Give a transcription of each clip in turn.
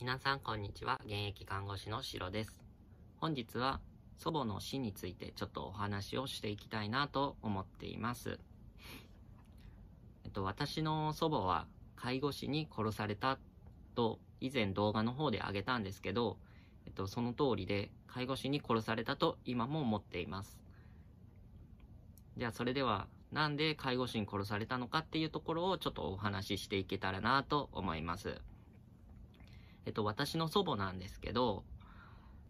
皆さんこんにちは。現役看護師のしろです。本日は祖母の死についてちょっとお話をしていきたいなと思っています。えっと、私の祖母は介護士に殺されたと以前動画の方であげたんですけど、えっと、その通りで介護士に殺されたと今も思っています。じゃあそれではなんで介護士に殺されたのかっていうところをちょっとお話ししていけたらなと思います。えっと、私の祖母なんですけど、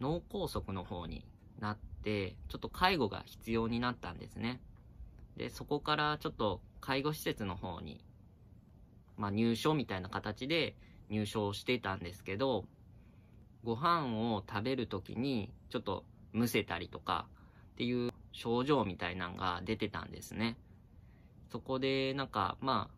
脳梗塞の方になって、ちょっと介護が必要になったんですね。で、そこからちょっと介護施設の方に、まあ、入所みたいな形で入所をしてたんですけど、ご飯を食べる時にちょっとむせたりとかっていう症状みたいなのが出てたんですね。そこでなんかまあ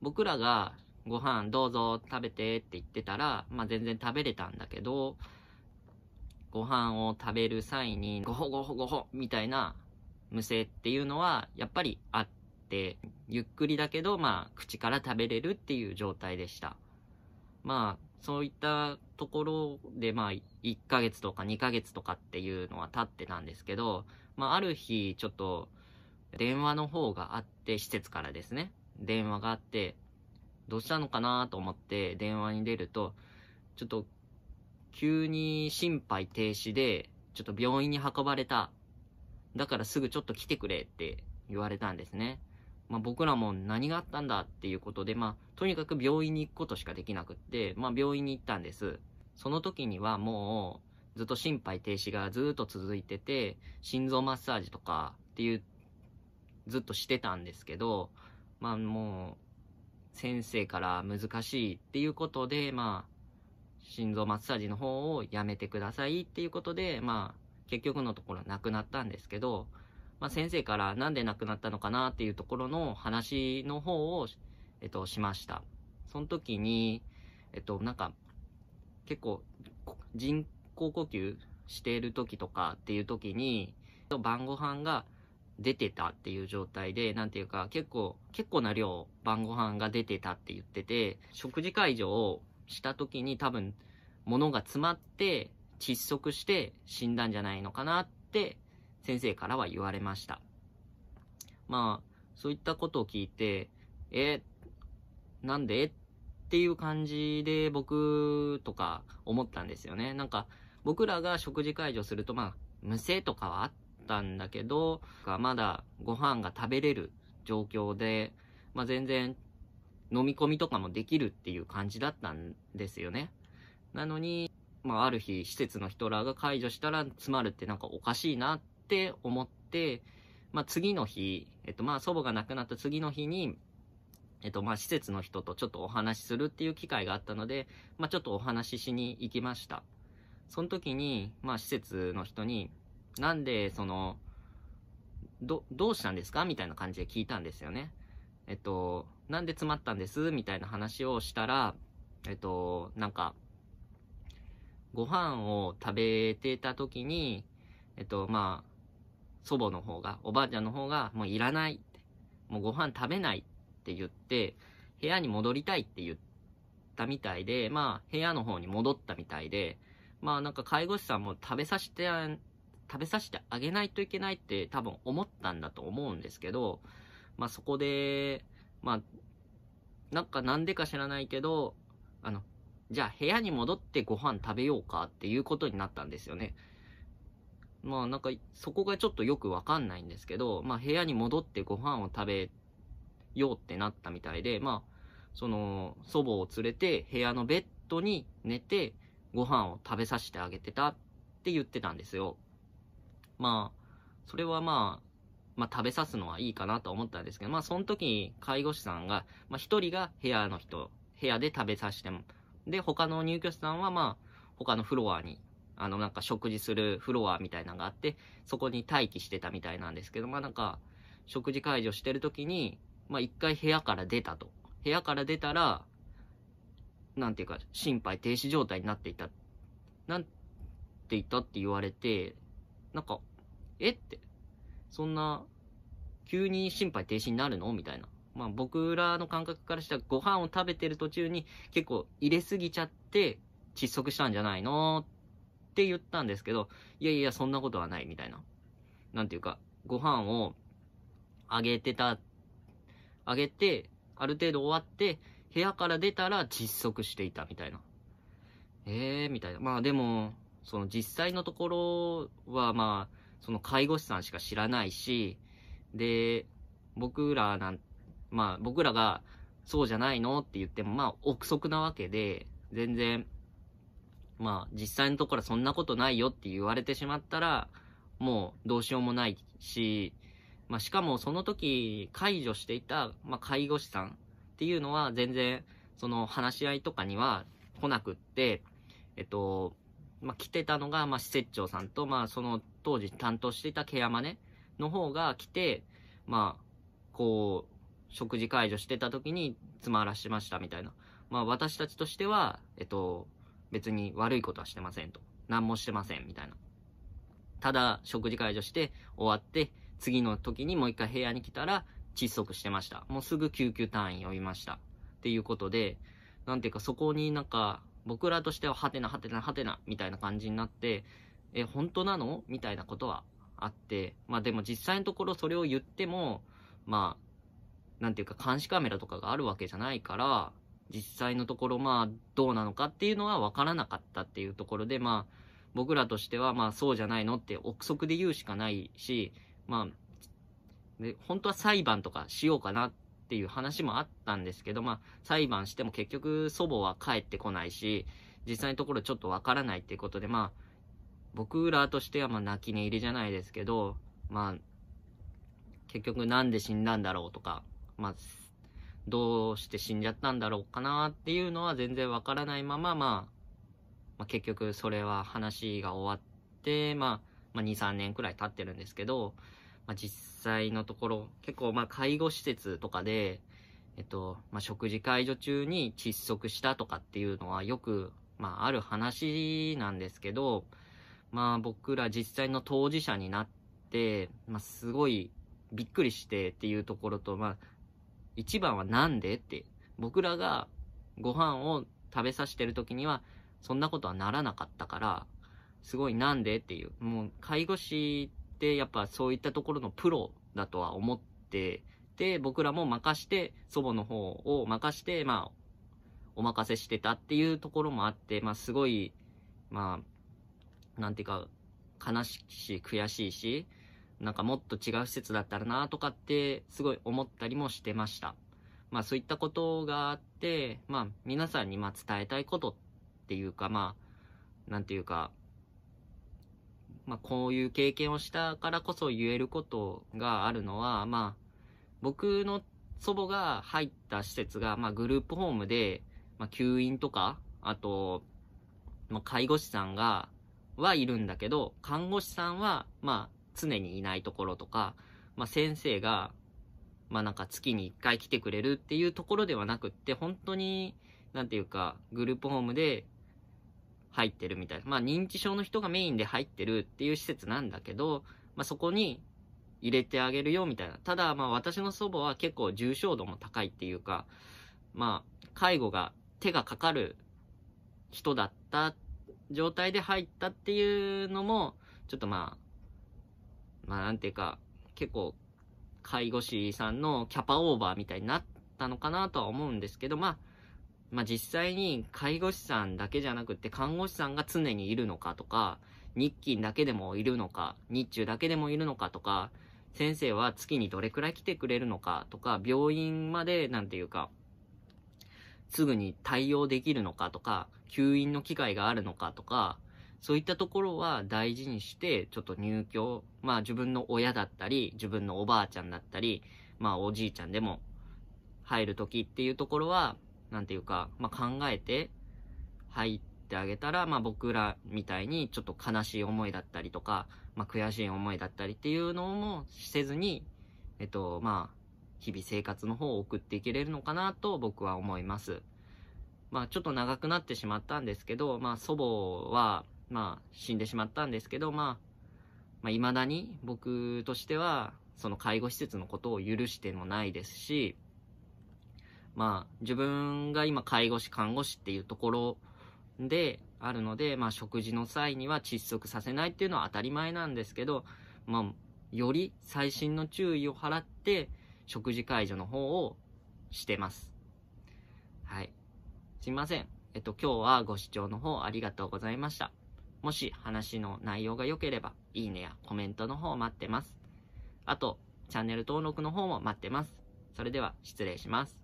僕らがご飯どうぞ食べてって言ってたら、まあ、全然食べれたんだけど、ご飯を食べる際に、ごほごほごほみたいな無声っていうのは、やっぱりあって、ゆっくりだけど、まあ、口から食べれるっていう状態でした。まあ、そういったところで、まあ、1ヶ月とか2ヶ月とかっていうのは経ってたんですけど、まあ、ある日、ちょっと、電話の方があって、施設からですね、電話があって、どうしたのかなと思って電話に出ると、ちょっと、急に心肺停止で、ちょっと病院に運ばれた。だからすぐちょっと来てくれって言われたんですね。まあ、僕らも何があったんだっていうことで、まあ、とにかく病院に行くことしかできなくって、まあ、病院に行ったんです。その時にはもう、ずっと心肺停止がずっと続いてて、心臓マッサージとかっていう、ずっとしてたんですけど、まあもう、先生から難しいっていうことで、まあ、心臓マッサージの方をやめてくださいっていうことで、まあ、結局のところなくなったんですけど、まあ、先生からなんで亡くなったのかなっていうところの話の方を、えっと、しました。その時に、えっと、なんか、結構、人工呼吸している時とかっていう時に、晩ご飯が出てたっていう状態で、なんていうか、結構、結構な量、晩ご飯が出てたって言ってて、食事会場をした時に多分、物が詰まって、窒息して死んだんじゃないのかなって先生からは言われました。まあ、そういったことを聞いて、え、なんでっていう感じで僕とか思ったんですよね。なんか僕らが食事介助するとまあ無声とかはあっったんだけど、まだご飯が食べれる状況で、まあ、全然飲み込みとかもできるっていう感じだったんですよね。なのに、まあ、ある日、施設の人らが解除したら、詰まるってなんかおかしいなって思って、まあ、次の日、えっと、まあ、祖母が亡くなった次の日に、えっと、ま施設の人とちょっとお話しするっていう機会があったので、まあ、ちょっとお話ししに行きました。その時に、まあ、施設の人に、なんで、その、ど、どうしたんですかみたいな感じで聞いたんですよね。えっと、なんで詰まったんですみたいな話をしたら、えっと、なんか、ご飯を食べてた時に、えっと、まあ、祖母の方が、おばあちゃんの方が、もういらないって、もうご飯食べないって言って、部屋に戻りたいって言ったみたいで、まあ、部屋の方に戻ったみたいで、まあなんか介護士さんも食べさせて食べさせてあげないといけないって多分思ったんだと思うんですけど、まあそこで、まあ、なんかなんでか知らないけど、あの、じゃあ部屋に戻ってご飯食べようかっていうことになったんですよね。まあなんかそこがちょっとよくわかんないんですけど、まあ部屋に戻ってご飯を食べようってなったみたいで、まあその祖母を連れて部屋のベッドに寝てご飯を食べさせてあげてたって言ってたんですよ。まあ、それはまあ、まあ、食べさすのはいいかなと思ったんですけど、まあ、その時に介護士さんが、まあ、一人が部屋の人、部屋で食べさせても、で、他の入居者さんは、まあ、他のフロアに、あの、なんか食事するフロアみたいなのがあって、そこに待機してたみたいなんですけど、まあ、なんか、食事解除してる時に、まあ、一回部屋から出たと。部屋から出たら、なんていうか、心肺停止状態になっていた。なんていたって言われて、なんか、えって、そんな、急に心肺停止になるのみたいな。まあ僕らの感覚からしたらご飯を食べてる途中に結構入れすぎちゃって窒息したんじゃないのって言ったんですけど、いやいやそんなことはないみたいな。なんていうか、ご飯をあげてた、あげて、ある程度終わって、部屋から出たら窒息していたみたいな。ええー、みたいな。まあでも、その実際のところはまあ、その介護士さんしか知らないし、で、僕らなん、まあ僕らがそうじゃないのって言っても、まあ憶測なわけで、全然、まあ実際のところそんなことないよって言われてしまったら、もうどうしようもないし、まあしかもその時解除していた、まあ介護士さんっていうのは全然、その話し合いとかには来なくって、えっと、まあ、来てたのが、まあ、施設長さんと、まあ、その当時担当していたケアマネの方が来て、まあ、こう、食事介助してた時につまらしましたみたいな。まあ私たちとしては、えっと、別に悪いことはしてませんと。何もしてませんみたいな。ただ、食事介助して終わって、次の時にもう一回部屋に来たら窒息してました。もうすぐ救急隊員呼びました。っていうことで、なんていうかそこになんか僕らとしてはハテナハテナハテナみたいな感じになって、え、本当なのみたいなことはあって、まあでも実際のところそれを言っても、まあ、なんていうか監視カメラとかがあるわけじゃないから、実際のところまあどうなのかっていうのは分からなかったっていうところで、まあ僕らとしてはまあそうじゃないのって憶測で言うしかないし、まあ、で本当は裁判とかしようかなっていう話もあったんですけど、まあ裁判しても結局祖母は帰ってこないし、実際のところちょっと分からないっていうことで、まあ僕らとしてはまあ泣き寝入りじゃないですけど、まあ、結局なんで死んだんだろうとか、まあ、どうして死んじゃったんだろうかなっていうのは全然わからないまま、まあ、まあ、結局それは話が終わって、まあ、まあ、2、3年くらい経ってるんですけど、まあ、実際のところ、結構まあ介護施設とかで、えっと、まあ、食事介助中に窒息したとかっていうのはよく、まあ、ある話なんですけど、まあ僕ら実際の当事者になって、まあすごいびっくりしてっていうところと、まあ一番はなんでって、僕らがご飯を食べさせてる時にはそんなことはならなかったから、すごいなんでっていう、もう介護士ってやっぱそういったところのプロだとは思って、で、僕らも任して、祖母の方を任して、まあ、お任せしてたっていうところもあって、まあすごい、まあ、なんていうか、悲しいし、悔しいし、なんかもっと違う施設だったらなとかって、すごい思ったりもしてました。まあそういったことがあって、まあ皆さんにま伝えたいことっていうか、まあ、なんていうか、まあこういう経験をしたからこそ言えることがあるのは、まあ、僕の祖母が入った施設が、まあグループホームで、まあ、吸引とか、あと、まあ、介護士さんが、はいるんだけど、看護師さんは、まあ、常にいないところとか、まあ、先生が、まあ、なんか月に1回来てくれるっていうところではなくって、本当に、なんていうか、グループホームで入ってるみたいな。まあ、認知症の人がメインで入ってるっていう施設なんだけど、まあ、そこに入れてあげるよみたいな。ただ、まあ、私の祖母は結構重症度も高いっていうか、まあ、介護が手がかかる人だったって状態で入ったっていうのも、ちょっとまあ、まあなんていうか、結構、介護士さんのキャパオーバーみたいになったのかなとは思うんですけど、まあ、まあ実際に介護士さんだけじゃなくて看護師さんが常にいるのかとか、日勤だけでもいるのか、日中だけでもいるのかとか、先生は月にどれくらい来てくれるのかとか、病院までなんていうか、すぐに対応できるのかとか、吸引の機会があるのかとか、そういったところは大事にして、ちょっと入居、まあ自分の親だったり、自分のおばあちゃんだったり、まあおじいちゃんでも入るときっていうところは、なんていうか、まあ考えて入ってあげたら、まあ僕らみたいにちょっと悲しい思いだったりとか、まあ悔しい思いだったりっていうのもせずに、えっと、まあ日々生活の方を送っていけれるのかなと僕は思います。まあちょっと長くなってしまったんですけど、まあ祖母は、まあ死んでしまったんですけど、まあ、まあ未だに僕としては、その介護施設のことを許してもないですし、まあ自分が今介護士、看護師っていうところであるので、まあ食事の際には窒息させないっていうのは当たり前なんですけど、まあより細心の注意を払って、食事介助の方をしてます。はい。すいません。えっと、今日はご視聴の方ありがとうございました。もし話の内容が良ければ、いいねやコメントの方待ってます。あと、チャンネル登録の方も待ってます。それでは、失礼します。